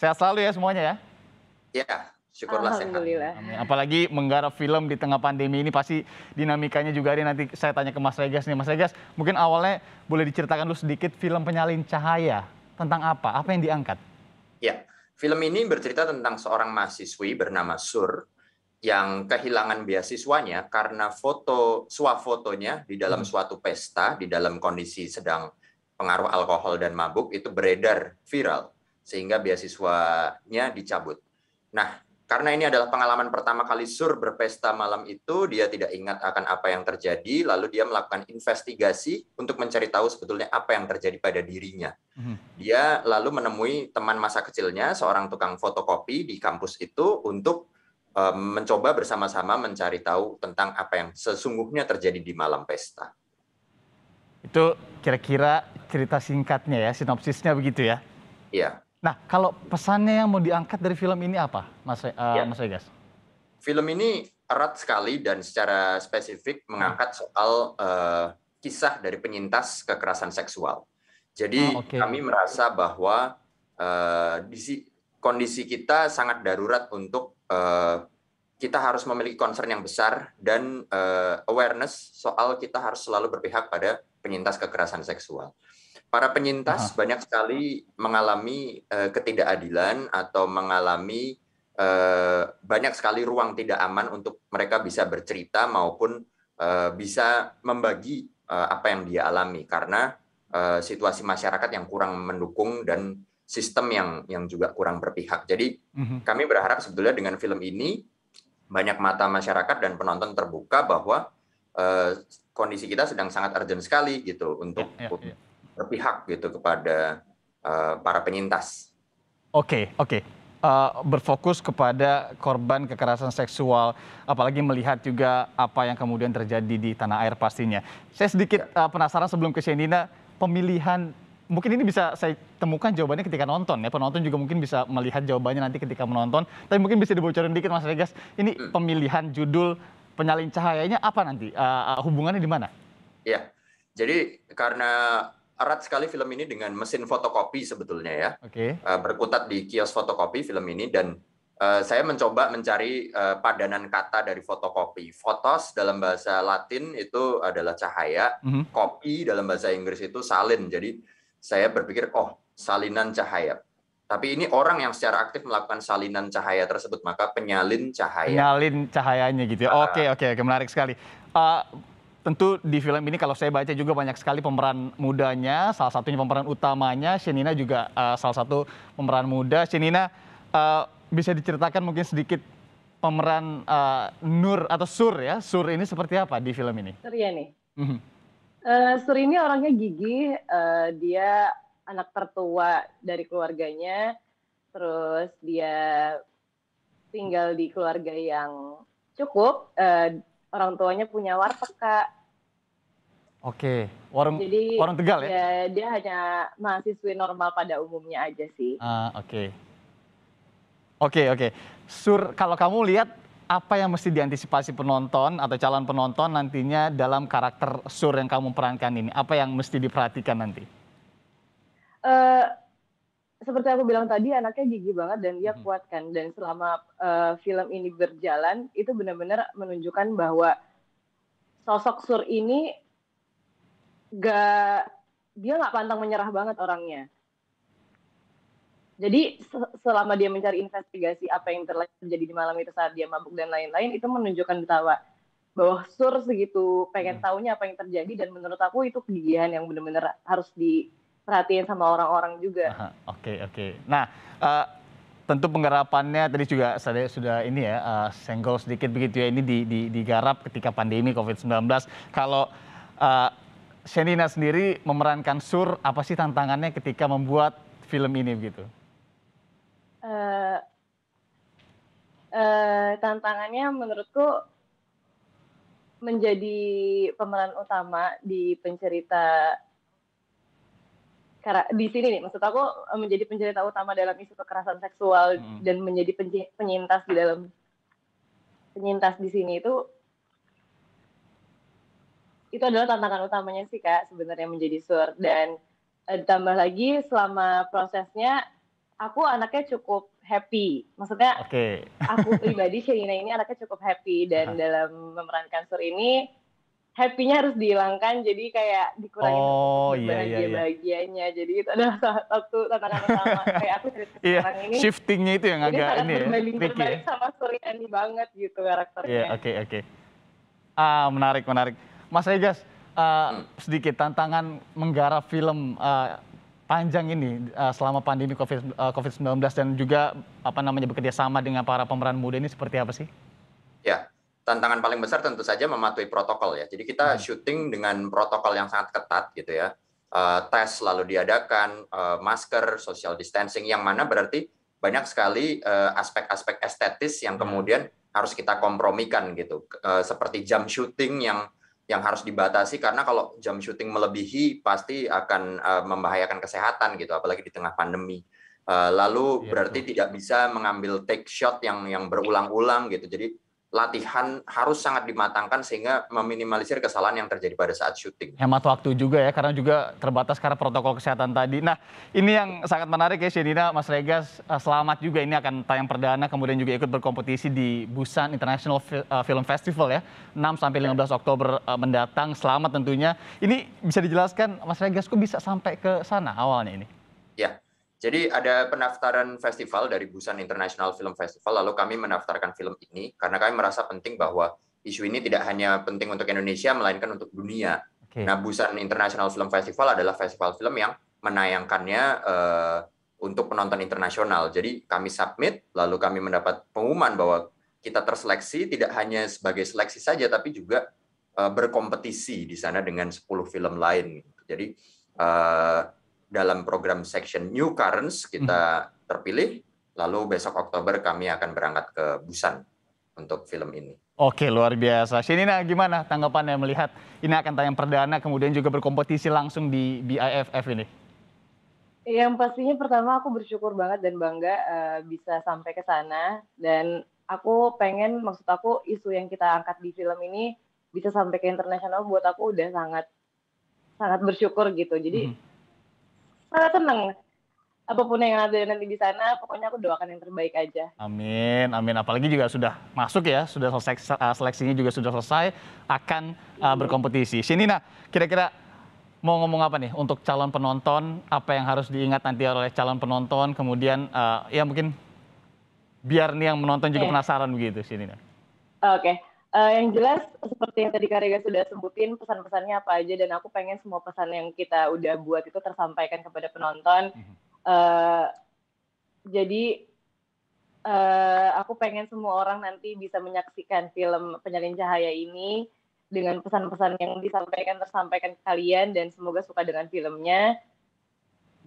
Sehat selalu ya semuanya ya. Ya, syukurlah Alhamdulillah. sehat. Amin. Apalagi menggarap film di tengah pandemi ini pasti dinamikanya juga ada nanti saya tanya ke Mas Regas nih. Mas Regas, mungkin awalnya boleh diceritakan dulu sedikit film Penyalin Cahaya. Tentang apa? Apa yang diangkat? Ya, film ini bercerita tentang seorang mahasiswi bernama Sur yang kehilangan beasiswanya karena foto swafotonya di dalam hmm. suatu pesta di dalam kondisi sedang pengaruh alkohol dan mabuk itu beredar viral sehingga beasiswanya dicabut. Nah, karena ini adalah pengalaman pertama kali Sur berpesta malam itu, dia tidak ingat akan apa yang terjadi, lalu dia melakukan investigasi untuk mencari tahu sebetulnya apa yang terjadi pada dirinya. Mhm. Dia lalu menemui teman masa kecilnya, seorang tukang fotokopi di kampus itu untuk eh, mencoba bersama-sama mencari tahu tentang apa yang sesungguhnya terjadi di malam pesta. Itu kira-kira cerita singkatnya ya, sinopsisnya begitu ya? Iya. Nah, kalau pesannya yang mau diangkat dari film ini apa, Mas uh, ya. Mas Regas? Film ini erat sekali dan secara spesifik mengangkat soal uh, kisah dari penyintas kekerasan seksual. Jadi oh, ah, okay. kami merasa bahwa uh, kondisi kita sangat darurat untuk uh, kita harus memiliki concern yang besar dan uh, awareness soal kita harus selalu berpihak pada penyintas kekerasan seksual. Para penyintas uh-huh. banyak sekali mengalami uh, ketidakadilan atau mengalami uh, banyak sekali ruang tidak aman untuk mereka bisa bercerita maupun uh, bisa membagi uh, apa yang dia alami karena uh, situasi masyarakat yang kurang mendukung dan sistem yang yang juga kurang berpihak. Jadi uh-huh. kami berharap sebetulnya dengan film ini banyak mata masyarakat dan penonton terbuka bahwa eh, kondisi kita sedang sangat urgent sekali gitu untuk ya, ya, ya. berpihak gitu kepada eh, para penyintas. Oke, okay, oke. Okay uh, eh, berfokus kepada korban kekerasan seksual, apalagi melihat juga apa yang kemudian terjadi di tanah air pastinya. Saya sedikit uh, penasaran sebelum ke Shenina, pemilihan mungkin ini bisa saya temukan jawabannya ketika nonton ya. Penonton juga mungkin bisa melihat jawabannya nanti ketika menonton. Tapi mungkin bisa dibocorin dikit Mas Regas, ini hmm. pemilihan judul penyalin cahayanya apa nanti? Uh, hubungannya di mana? Iya. Jadi karena erat sekali film ini dengan mesin fotokopi sebetulnya ya. Oke. Okay. Uh, eh, berkutat di kios fotokopi film ini dan uh, saya mencoba mencari uh, padanan kata dari fotokopi. Fotos dalam bahasa Latin itu adalah cahaya, mm -hmm. dalam bahasa Inggris itu salin. Jadi saya berpikir, oh salinan cahaya. Tapi ini orang yang secara aktif melakukan salinan cahaya tersebut, maka penyalin cahaya. Penyalin cahayanya gitu ya. Ah. oke, oke, oke, menarik sekali. Uh, tentu di film ini kalau saya baca juga banyak sekali pemeran mudanya, salah satunya pemeran utamanya, Shinina juga uh, salah satu pemeran muda. Shinina uh, bisa diceritakan mungkin sedikit pemeran uh, Nur atau Sur ya, Sur ini seperti apa di film ini? Surya nih. Mm -hmm. Eh, Suri ini orangnya gigih, eh, dia anak tertua dari keluarganya, terus dia tinggal di keluarga yang cukup, eh, orang tuanya punya warteg kak. Oke, warung Jadi, warung Tegal ya? ya? Dia hanya mahasiswi normal pada umumnya aja sih. Ah, oke. Oke, oke. Sur, kalau kamu lihat apa yang mesti diantisipasi penonton atau calon penonton nantinya dalam karakter sur yang kamu perankan ini? Apa yang mesti diperhatikan nanti? Uh, seperti aku bilang tadi, anaknya gigi banget dan dia hmm. kuat kan. Dan selama uh, film ini berjalan, itu benar-benar menunjukkan bahwa sosok sur ini gak dia nggak pantang menyerah banget orangnya jadi selama dia mencari investigasi apa yang terjadi di malam itu saat dia mabuk dan lain-lain itu menunjukkan betapa bahwa sur segitu pengen hmm. tahunya apa yang terjadi dan menurut aku itu kegigihan yang benar-benar harus diperhatiin sama orang-orang juga. Oke okay, oke. Okay. Nah uh, tentu penggarapannya tadi juga saya sudah ini ya uh, senggol sedikit begitu ya ini di, di, digarap ketika pandemi COVID-19. Kalau uh, eh, Shenina sendiri memerankan sur apa sih tantangannya ketika membuat film ini begitu? uh, tantangannya menurutku menjadi pemeran utama di pencerita karena di sini nih maksud aku eh, menjadi pencerita utama dalam isu kekerasan seksual hmm. dan menjadi penyintas di dalam penyintas di sini itu itu adalah tantangan utamanya sih kak sebenarnya menjadi sur dan tambah lagi selama prosesnya aku anaknya cukup happy. Maksudnya okay. aku pribadi Sherina ini anaknya cukup happy dan uh-huh. dalam memerankan Sur ini happy-nya harus dihilangkan jadi kayak dikurangin oh, iya, iya, iya, iya. bahagianya. Jadi itu adalah satu tantangan utama kayak aku cerita yeah, sekarang ini. Shiftingnya itu yang agak ini ya. Berbanding terbalik ya. sama Suryani banget gitu karakternya. Iya, yeah, oke okay, oke. Okay. Ah, menarik menarik. Mas Egas, uh, ah, hmm. sedikit tantangan menggarap film uh, panjang ini eh, selama pandemi eh, COVID-19 dan juga apa namanya bekerja sama dengan para pemeran muda ini seperti apa sih? Ya, tantangan paling besar tentu saja mematuhi protokol ya. Jadi kita hmm. syuting dengan protokol yang sangat ketat gitu ya. Eh, tes lalu diadakan, masker, social distancing yang mana berarti banyak sekali aspek-aspek estetis yang hmm. kemudian harus kita kompromikan gitu. seperti jam syuting yang yang harus dibatasi karena kalau jam syuting melebihi pasti akan uh, membahayakan kesehatan gitu apalagi di tengah pandemi. Uh, lalu ya, berarti betul. tidak bisa mengambil take shot yang yang berulang-ulang gitu. Jadi latihan harus sangat dimatangkan sehingga meminimalisir kesalahan yang terjadi pada saat syuting. Hemat waktu juga ya karena juga terbatas karena protokol kesehatan tadi. Nah ini yang sangat menarik ya Shenina, Mas Regas eh, selamat juga ini akan tayang perdana kemudian juga ikut berkompetisi di Busan International eh, Film Festival ya 6 sampai 15 Oktober eh, mendatang. Selamat tentunya. Ini bisa dijelaskan Mas Regas kok bisa sampai ke sana awalnya ini? Ya jadi ada pendaftaran festival dari Busan International Film Festival, lalu kami mendaftarkan film ini karena kami merasa penting bahwa isu ini tidak hanya penting untuk Indonesia, melainkan untuk dunia. Okay. Nah, Busan International Film Festival adalah festival film yang menayangkannya uh, untuk penonton internasional. Jadi kami submit, lalu kami mendapat pengumuman bahwa kita terseleksi tidak hanya sebagai seleksi saja, tapi juga uh, berkompetisi di sana dengan 10 film lain. Jadi uh, dalam program section New Currents kita mhm. terpilih. Lalu besok Oktober kami akan berangkat ke Busan untuk film ini. Oke, luar biasa. Shinina, gimana tanggapannya melihat ini akan tayang perdana, kemudian juga berkompetisi langsung di BIFF ini? Yang pastinya pertama aku bersyukur banget dan bangga uh, bisa sampai ke sana. Dan aku pengen, maksud aku isu yang kita angkat di film ini bisa sampai ke internasional buat aku udah sangat sangat bersyukur gitu. Jadi mhm. Eh, sangat tenang apapun yang ada nanti di sana, pokoknya aku doakan yang terbaik aja. Amin, amin. Apalagi juga sudah masuk ya, sudah selesai eh, seleksinya juga sudah selesai, akan uh, berkompetisi. nah, kira-kira mau ngomong apa nih untuk calon penonton? Apa yang harus diingat nanti oleh calon penonton? Kemudian uh, ya mungkin biar nih yang menonton juga okay. penasaran begitu, Sinina. Oke. Okay uh, yang jelas seperti yang tadi Karega sudah sebutin pesan-pesannya apa aja dan aku pengen semua pesan yang kita udah buat itu tersampaikan kepada penonton. Uh, jadi uh, aku pengen semua orang nanti bisa menyaksikan film Penyalin Cahaya ini dengan pesan-pesan yang disampaikan tersampaikan ke kalian dan semoga suka dengan filmnya.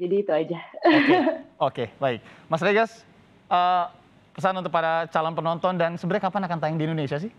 Jadi itu aja. Oke, okay. okay, baik. Mas Regas, uh, pesan untuk para calon penonton dan sebenarnya kapan akan tayang di Indonesia sih?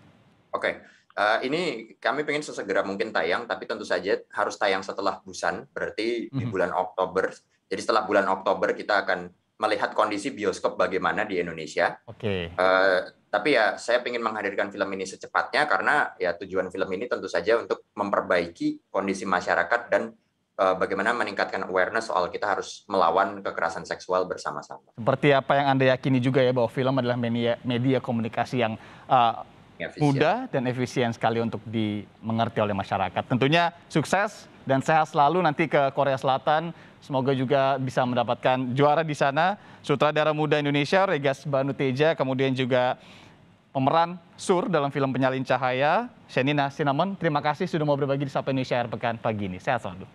Oke, okay. uh, eh, ini kami ingin sesegera mungkin tayang, tapi tentu saja harus tayang setelah Busan, berarti di mhm. bulan Oktober. Jadi setelah bulan Oktober kita akan melihat kondisi bioskop bagaimana di Indonesia. Oke. Okay. Uh, eh, tapi ya saya ingin menghadirkan film ini secepatnya karena ya tujuan film ini tentu saja untuk memperbaiki kondisi masyarakat dan eh, bagaimana meningkatkan awareness soal kita harus melawan kekerasan seksual bersama-sama. Seperti apa yang Anda yakini juga ya bahwa film adalah media media komunikasi yang uh, efisien. mudah dan efisien sekali untuk dimengerti oleh masyarakat. Tentunya sukses dan sehat selalu nanti ke Korea Selatan. Semoga juga bisa mendapatkan juara di sana. Sutradara muda Indonesia Regas Banuteja, kemudian juga pemeran Sur dalam film Penyalin Cahaya, Shenina Sinamon. Terima kasih sudah mau berbagi di Sapa Indonesia Air Pekan pagi ini. Sehat selalu.